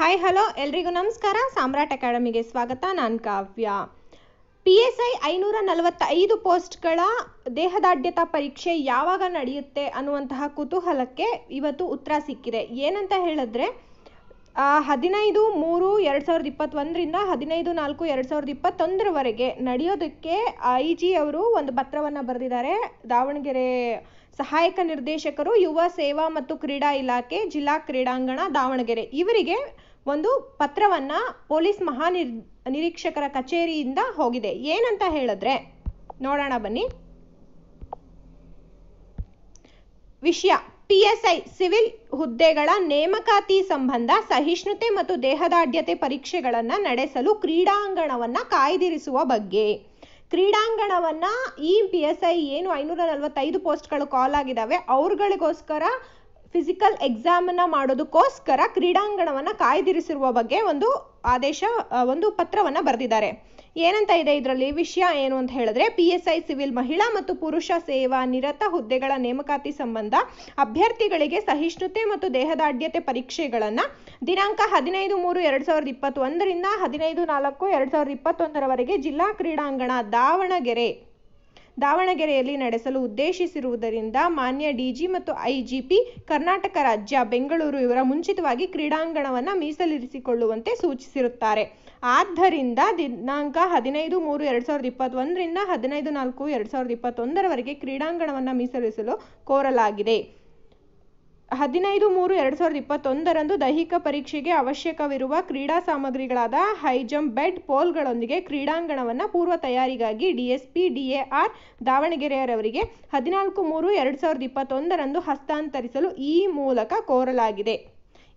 hi hello ಎಲ್ರಿಗೂ ನಮಸ್ಕಾರ ಸಾಮ್ರಾಟ್ ಅಕಾಡೆಮಿಗೆ ಸ್ವಾಗತ ನಾನು ಕಾವ್ಯ ಪಿ ಎಸ್ ಐ ಐನೂರ ನಲವತ್ತೈದು ಪೋಸ್ಟ್ಗಳ ದೇಹದಾಢ್ಯತಾ ಪರೀಕ್ಷೆ ಯಾವಾಗ ನಡೆಯುತ್ತೆ ಅನ್ನುವಂತಹ ಕುತೂಹಲಕ್ಕೆ ಇವತ್ತು ಉತ್ತರ ಸಿಕ್ಕಿದೆ ಏನಂತ ಹೇಳಿದ್ರೆ ಹದಿನೈದು ಮೂರು ಎರಡು ಸಾವಿರದ ಇಪ್ಪತ್ತೊಂದರಿಂದ ಹದಿನೈದು ನಾಲ್ಕು ಎರಡು ಸಾವಿರದ ಇಪ್ಪತ್ತೊಂದರವರೆಗೆ ನಡೆಯೋದಕ್ಕೆ ಐ ಜಿ ಅವರು ಒಂದು ಪತ್ರವನ್ನು ಬರೆದಿದ್ದಾರೆ ದಾವಣಗೆರೆ ಸಹಾಯಕ ನಿರ್ದೇಶಕರು ಯುವ ಸೇವಾ ಮತ್ತು ಕ್ರೀಡಾ ಇಲಾಖೆ ಜಿಲ್ಲಾ ಕ್ರೀಡಾಂಗಣ ದಾವಣಗೆರೆ ಇವರಿಗೆ ಒಂದು ಪತ್ರವನ್ನ ಪೊಲೀಸ್ ಮಹಾನಿರ್ ನಿರೀಕ್ಷಕರ ಕಚೇರಿಯಿಂದ ಹೋಗಿದೆ ಏನಂತ ಹೇಳಿದ್ರೆ ನೋಡೋಣ ಬನ್ನಿ ವಿಷಯ ಪಿಎಸ್ಐ ಸಿವಿಲ್ ಹುದ್ದೆಗಳ ನೇಮಕಾತಿ ಸಂಬಂಧ ಸಹಿಷ್ಣುತೆ ಮತ್ತು ದೇಹದಾಢ್ಯತೆ ಪರೀಕ್ಷೆಗಳನ್ನು ನಡೆಸಲು ಕ್ರೀಡಾಂಗಣವನ್ನು ಕಾಯ್ದಿರಿಸುವ ಬಗ್ಗೆ ಕ್ರೀಡಾಂಗಣವನ್ನ ಈ ಪಿ ಎಸ್ ಐ ಏನು ಐನೂರ ನಲವತ್ತೈದು ಪೋಸ್ಟ್ಗಳು ಕಾಲ್ ಆಗಿದಾವೆ ಅವ್ರಗಳಿಗೋಸ್ಕರ ಫಿಸಿಕಲ್ ಎಕ್ಸಾಮ್ ಎಕ್ಸಾಮನ್ನು ಮಾಡೋದಕ್ಕೋಸ್ಕರ ಕ್ರೀಡಾಂಗಣವನ್ನ ಕಾಯ್ದಿರಿಸಿರುವ ಬಗ್ಗೆ ಒಂದು ಆದೇಶ ಒಂದು ಪತ್ರವನ್ನು ಬರೆದಿದ್ದಾರೆ ಏನಂತ ಇದೆ ಇದರಲ್ಲಿ ವಿಷಯ ಏನು ಅಂತ ಹೇಳಿದ್ರೆ ಪಿ ಎಸ್ ಐ ಸಿವಿಲ್ ಮಹಿಳಾ ಮತ್ತು ಪುರುಷ ಸೇವಾ ನಿರತ ಹುದ್ದೆಗಳ ನೇಮಕಾತಿ ಸಂಬಂಧ ಅಭ್ಯರ್ಥಿಗಳಿಗೆ ಸಹಿಷ್ಣುತೆ ಮತ್ತು ದೇಹದಾಢ್ಯತೆ ಪರೀಕ್ಷೆಗಳನ್ನು ದಿನಾಂಕ ಹದಿನೈದು ಮೂರು ಎರಡು ಸಾವಿರದ ಇಪ್ಪತ್ತೊಂದರಿಂದ ಹದಿನೈದು ನಾಲ್ಕು ಎರಡು ಸಾವಿರದ ಇಪ್ಪತ್ತೊಂದರವರೆಗೆ ಜಿಲ್ಲಾ ಕ್ರೀಡಾಂಗಣ ದಾವಣಗೆರೆ ದಾವಣಗೆರೆಯಲ್ಲಿ ನಡೆಸಲು ಉದ್ದೇಶಿಸಿರುವುದರಿಂದ ಮಾನ್ಯ ಡಿಜಿ ಮತ್ತು ಐಜಿಪಿ ಕರ್ನಾಟಕ ರಾಜ್ಯ ಬೆಂಗಳೂರು ಇವರ ಮುಂಚಿತವಾಗಿ ಕ್ರೀಡಾಂಗಣವನ್ನು ಮೀಸಲಿರಿಸಿಕೊಳ್ಳುವಂತೆ ಸೂಚಿಸಿರುತ್ತಾರೆ ಆದ್ದರಿಂದ ದಿನಾಂಕ ಹದಿನೈದು ಮೂರು ಎರಡು ಸಾವಿರದ ಇಪ್ಪತ್ತೊಂದರಿಂದ ಹದಿನೈದು ನಾಲ್ಕು ಎರಡು ಸಾವಿರದ ಇಪ್ಪತ್ತೊಂದರವರೆಗೆ ಕ್ರೀಡಾಂಗಣವನ್ನು ಮೀಸಲಿರಿಸಲು ಕೋರಲಾಗಿದೆ ಹದಿನೈದು ಮೂರು ಎರಡ್ ಸಾವಿರದ ಇಪ್ಪತ್ತೊಂದರಂದು ದೈಹಿಕ ಪರೀಕ್ಷೆಗೆ ಅವಶ್ಯಕವಿರುವ ಕ್ರೀಡಾ ಸಾಮಗ್ರಿಗಳಾದ ಹೈಜಂಪ್ ಬೆಡ್ ಪೋಲ್ಗಳೊಂದಿಗೆ ಕ್ರೀಡಾಂಗಣವನ್ನು ಪೂರ್ವ ತಯಾರಿಗಾಗಿ ಡಿಎಸ್ಪಿ ಡಿಎಆರ್ ದಾವಣಗೆರೆಯವರಿಗೆ ಹದಿನಾಲ್ಕು ಮೂರು ಎರಡು ಸಾವಿರದ ಇಪ್ಪತ್ತೊಂದರಂದು ಹಸ್ತಾಂತರಿಸಲು ಈ ಮೂಲಕ ಕೋರಲಾಗಿದೆ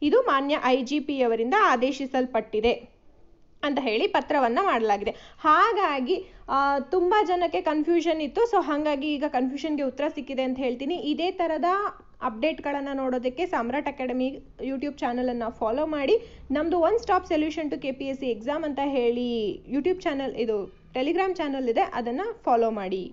ಇದು ಮಾನ್ಯ ಐಜಿಪಿಯವರಿಂದ ಆದೇಶಿಸಲ್ಪಟ್ಟಿದೆ ಅಂತ ಹೇಳಿ ಪತ್ರವನ್ನು ಮಾಡಲಾಗಿದೆ ಹಾಗಾಗಿ ತುಂಬ ಜನಕ್ಕೆ ಕನ್ಫ್ಯೂಷನ್ ಇತ್ತು ಸೊ ಹಾಗಾಗಿ ಈಗ ಕನ್ಫ್ಯೂಷನ್ಗೆ ಉತ್ತರ ಸಿಕ್ಕಿದೆ ಅಂತ ಹೇಳ್ತೀನಿ ಇದೇ ಥರದ ಅಪ್ಡೇಟ್ಗಳನ್ನು ನೋಡೋದಕ್ಕೆ ಸಾಮ್ರಾಟ್ ಅಕಾಡೆಮಿ ಯೂಟ್ಯೂಬ್ ಚಾನಲನ್ನು ಫಾಲೋ ಮಾಡಿ ನಮ್ಮದು one stop solution to K P S C exam ಅಂತ ಹೇಳಿ ಯೂಟ್ಯೂಬ್ ಚಾನಲ್ ಇದು ಟೆಲಿಗ್ರಾಮ್ ಚಾನಲ್ ಇದೆ ಅದನ್ನು ಫಾಲೋ ಮಾಡಿ